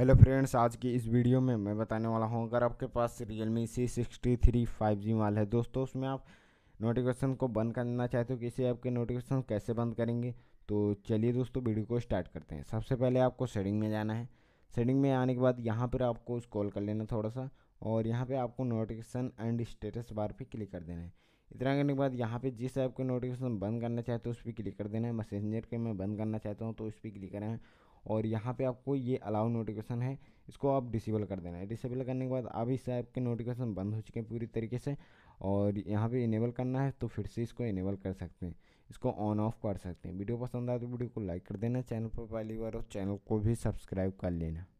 hello friends आज की इस वीडियो में मैं बताने वाला हूँ अगर आपके पास real me C sixty three five G माल है दोस्तों उसमें आप नोटिफिकेशन को बंद करना चाहते हो किसी ऐप के नोटिफिकेशन कैसे बंद करेंगे तो चलिए दोस्तों वीडियो को स्टार्ट करते हैं सबसे पहले आपको सेटिंग में जाना है सेटिंग में आने के बाद यहाँ पर आपको स्कॉल कर लेना थोड़ा सा और यहाँ पर आपको नोटिफिकेशन एंड स्टेटस बार पर क्लिक कर देना है इतना करने के बाद यहाँ पर जिस ऐप के नोटिफिकेशन बंद करना चाहते हो उस पर क्लिक कर देना है मैसेंजर के मैं बंद करना चाहता हूँ तो उस पर क्लिक करना है और यहाँ पे आपको ये अलाउ नोटिफिकेशन है इसको आप डिसेबल कर देना है डिसेबल करने के बाद अब इस ऐप के नोटिफिकेशन बंद हो चुके हैं पूरी तरीके से और यहाँ पे इनेबल करना है तो फिर से इसको इनेबल कर सकते हैं इसको ऑन ऑफ कर सकते हैं वीडियो पसंद आए तो वीडियो को लाइक कर देना चैनल पर पहली बार और चैनल तो को भी सब्सक्राइब कर लेना